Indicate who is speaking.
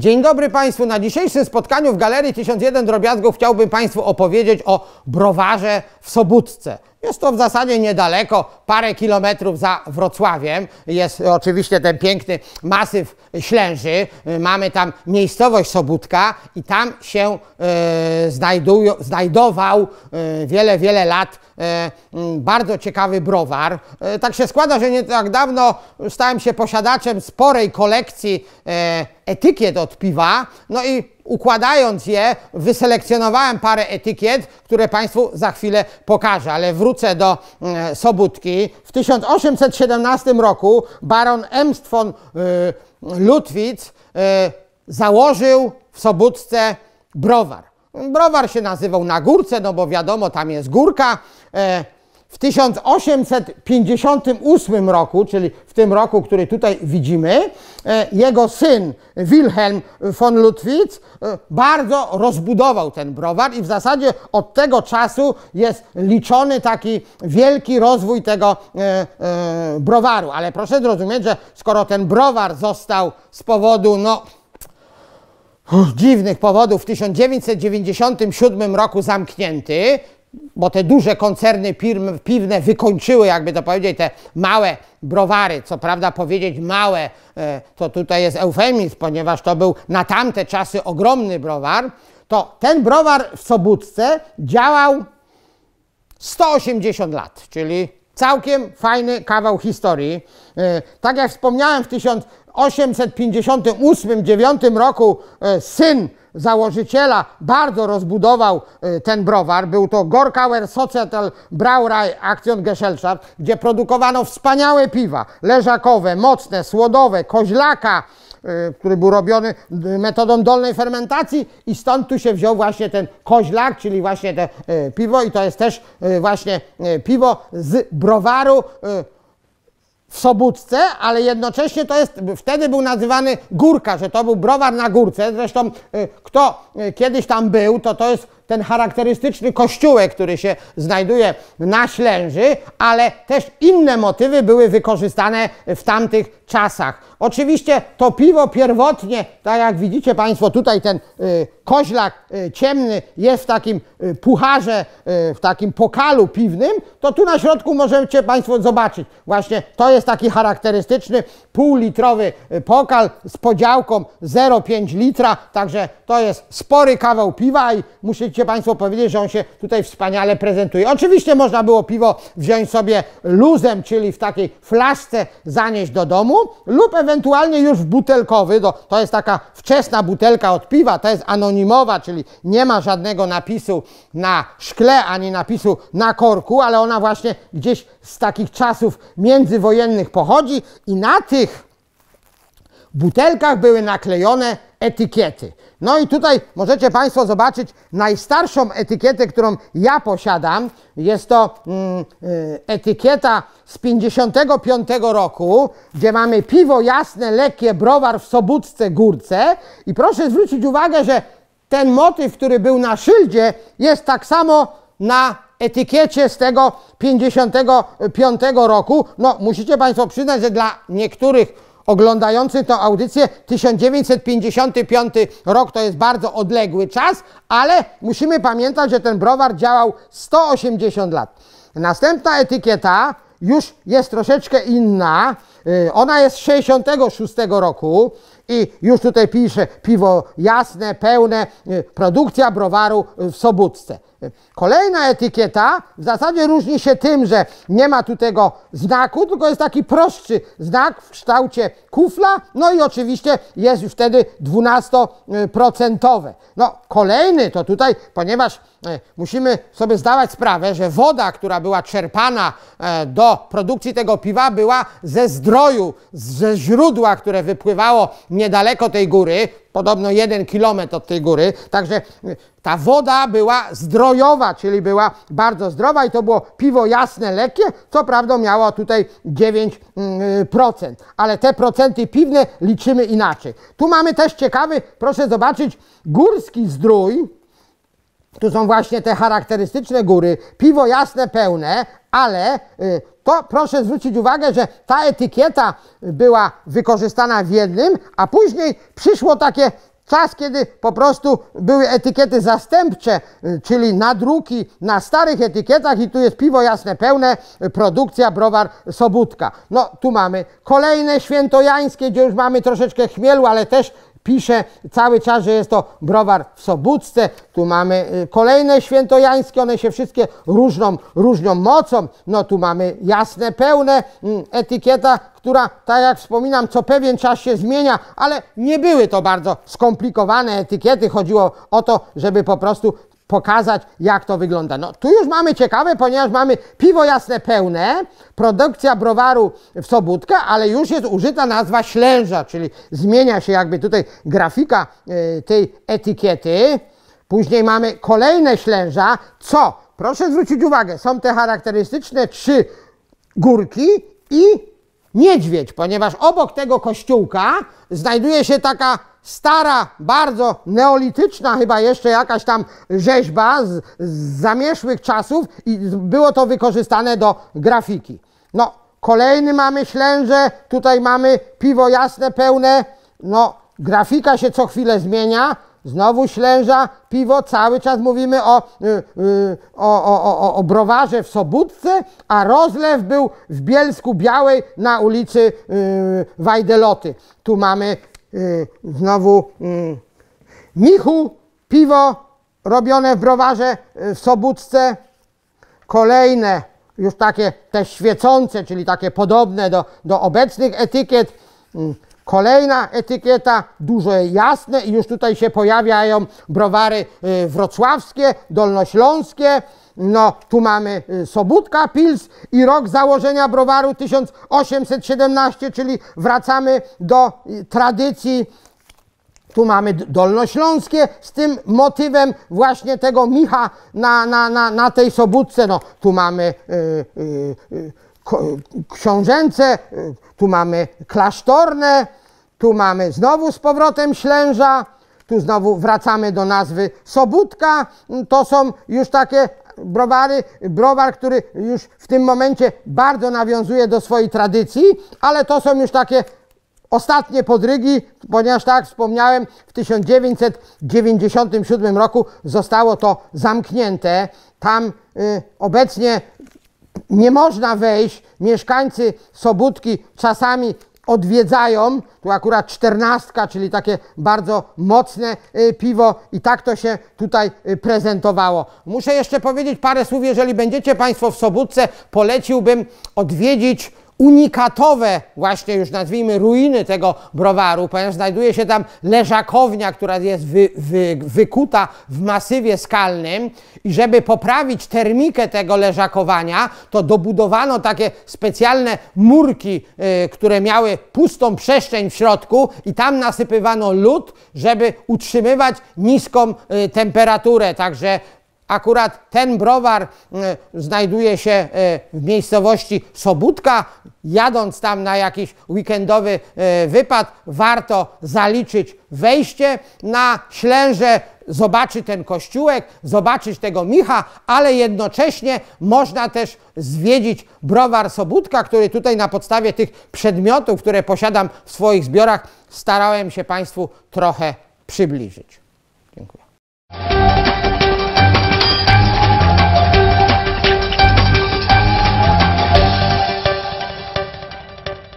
Speaker 1: Dzień dobry Państwu. Na dzisiejszym spotkaniu w Galerii 1001 Drobiazgów chciałbym Państwu opowiedzieć o browarze w Sobótce. Jest to w zasadzie niedaleko parę kilometrów za Wrocławiem jest oczywiście ten piękny masyw Ślęży. Mamy tam miejscowość Sobótka i tam się e, znajdował e, wiele, wiele lat e, bardzo ciekawy browar. Tak się składa, że nie tak dawno stałem się posiadaczem sporej kolekcji etykiet od piwa, no i układając je, wyselekcjonowałem parę etykiet, które Państwu za chwilę pokażę, ale wrócę do Sobótki w 1817 roku baron Emst von y, Ludwitz y, założył w Sobótce browar. Browar się nazywał na górce, no bo wiadomo, tam jest górka. Y, w 1858 roku, czyli w tym roku, który tutaj widzimy, e, jego syn Wilhelm von Ludwitz e, bardzo rozbudował ten browar i w zasadzie od tego czasu jest liczony taki wielki rozwój tego e, browaru. Ale proszę zrozumieć, że skoro ten browar został z powodu, no, dziwnych powodów w 1997 roku zamknięty, bo te duże koncerny piwne wykończyły, jakby to powiedzieć, te małe browary. Co prawda powiedzieć małe e, to tutaj jest eufemizm, ponieważ to był na tamte czasy ogromny browar. To ten browar w Sobudce działał 180 lat, czyli całkiem fajny kawał historii. E, tak jak wspomniałem, w 1000 858-9 roku e, syn założyciela bardzo rozbudował e, ten browar. Był to Gorkauer Societal Brauerei Aktiengesellschaft, gdzie produkowano wspaniałe piwa, leżakowe, mocne, słodowe, koźlaka, e, który był robiony metodą dolnej fermentacji i stąd tu się wziął właśnie ten koźlak, czyli właśnie to piwo i to jest też właśnie piwo z browaru w Sobótce, ale jednocześnie to jest, wtedy był nazywany Górka, że to był browar na Górce. Zresztą y, kto y, kiedyś tam był, to to jest ten charakterystyczny kościółek, który się znajduje na Ślęży, ale też inne motywy były wykorzystane w tamtych czasach. Oczywiście to piwo pierwotnie, tak jak widzicie Państwo, tutaj ten y, koźlak y, ciemny jest w takim y, pucharze, y, w takim pokalu piwnym, to tu na środku możecie Państwo zobaczyć. Właśnie to jest taki charakterystyczny półlitrowy y, pokal z podziałką 0,5 litra, także to jest spory kawał piwa i musicie Musicie Państwo powiedzieć, że on się tutaj wspaniale prezentuje. Oczywiście można było piwo wziąć sobie luzem, czyli w takiej flaszce zanieść do domu lub ewentualnie już w butelkowy. To, to jest taka wczesna butelka od piwa, to jest anonimowa, czyli nie ma żadnego napisu na szkle ani napisu na korku, ale ona właśnie gdzieś z takich czasów międzywojennych pochodzi i na tych butelkach były naklejone etykiety. No i tutaj możecie Państwo zobaczyć najstarszą etykietę, którą ja posiadam. Jest to mm, y, etykieta z 55 roku, gdzie mamy piwo jasne, lekkie, browar w Sobótce Górce. I proszę zwrócić uwagę, że ten motyw, który był na szyldzie, jest tak samo na etykiecie z tego 55 roku. No, musicie Państwo przyznać, że dla niektórych oglądający tę audycję 1955 rok to jest bardzo odległy czas, ale musimy pamiętać, że ten browar działał 180 lat. Następna etykieta już jest troszeczkę inna. Y, ona jest z 66 roku i już tutaj pisze piwo jasne, pełne, y, produkcja browaru w Sobótce. Kolejna etykieta w zasadzie różni się tym, że nie ma tu tego znaku, tylko jest taki prostszy znak w kształcie kufla, no i oczywiście jest już wtedy 12%. No kolejny to tutaj, ponieważ e, musimy sobie zdawać sprawę, że woda, która była czerpana e, do produkcji tego piwa była ze zdroju, ze źródła, które wypływało niedaleko tej góry, podobno jeden kilometr od tej góry. Także y, ta woda była zdrojowa, czyli była bardzo zdrowa i to było piwo jasne, lekkie. Co prawda miało tutaj 9%, y, ale te procenty piwne liczymy inaczej. Tu mamy też ciekawy, proszę zobaczyć, górski zdrój tu są właśnie te charakterystyczne góry, piwo jasne, pełne, ale y, to proszę zwrócić uwagę, że ta etykieta była wykorzystana w jednym, a później przyszło takie czas, kiedy po prostu były etykiety zastępcze, y, czyli nadruki na starych etykietach i tu jest piwo jasne pełne, y, produkcja browar Sobótka. No tu mamy kolejne świętojańskie, gdzie już mamy troszeczkę chmielu, ale też pisze cały czas, że jest to browar w Sobudce. Tu mamy y, kolejne świętojańskie, one się wszystkie różną, różnią mocą. No tu mamy jasne, pełne, mm, etykieta, która, tak jak wspominam, co pewien czas się zmienia, ale nie były to bardzo skomplikowane etykiety. Chodziło o to, żeby po prostu pokazać, jak to wygląda. No tu już mamy ciekawe, ponieważ mamy piwo jasne pełne, produkcja browaru w Sobótkę, ale już jest użyta nazwa ślęża, czyli zmienia się jakby tutaj grafika e, tej etykiety. Później mamy kolejne ślęża, co, proszę zwrócić uwagę, są te charakterystyczne trzy górki i niedźwiedź, ponieważ obok tego kościółka znajduje się taka stara, bardzo neolityczna chyba jeszcze jakaś tam rzeźba z, z zamieszłych czasów i było to wykorzystane do grafiki. No, kolejny mamy ślęże, tutaj mamy piwo jasne, pełne, no, grafika się co chwilę zmienia, Znowu ślęża, piwo, cały czas mówimy o, yy, yy, o, o, o, o browarze w Sobótce, a rozlew był w Bielsku Białej na ulicy yy, Wajdeloty. Tu mamy Y, znowu y, michu, piwo robione w browarze y, w Sobudce. Kolejne, już takie te świecące, czyli takie podobne do, do obecnych etykiet. Kolejna etykieta, dużo jasne i już tutaj się pojawiają browary wrocławskie, dolnośląskie, no, tu mamy y, Sobótka, Pils i rok założenia browaru 1817, czyli wracamy do y, tradycji. Tu mamy Dolnośląskie z tym motywem właśnie tego Micha na, na, na, na tej Sobótce. No, tu mamy... Yy, książęce, tu mamy klasztorne, tu mamy znowu z powrotem Ślęża, tu znowu wracamy do nazwy Sobótka. To są już takie browary, browar, który już w tym momencie bardzo nawiązuje do swojej tradycji, ale to są już takie ostatnie podrygi, ponieważ tak jak wspomniałem, w 1997 roku zostało to zamknięte. Tam y, obecnie nie można wejść. Mieszkańcy Sobótki czasami odwiedzają. Tu akurat czternastka, czyli takie bardzo mocne y, piwo i tak to się tutaj y, prezentowało. Muszę jeszcze powiedzieć parę słów, jeżeli będziecie Państwo w Sobótce, poleciłbym odwiedzić unikatowe, właśnie już nazwijmy, ruiny tego browaru, ponieważ znajduje się tam leżakownia, która jest wy, wy, wykuta w masywie skalnym i żeby poprawić termikę tego leżakowania, to dobudowano takie specjalne murki, y, które miały pustą przestrzeń w środku i tam nasypywano lód, żeby utrzymywać niską y, temperaturę, także Akurat ten browar y, znajduje się w miejscowości Sobudka, jadąc tam na jakiś weekendowy e, wypad, warto zaliczyć wejście na ślęże, zobaczy ten kościółek, zobaczyć tego Micha, ale jednocześnie można też zwiedzić browar Sobudka, który tutaj na podstawie tych przedmiotów, które posiadam w swoich zbiorach, starałem się Państwu trochę przybliżyć. Dziękuję.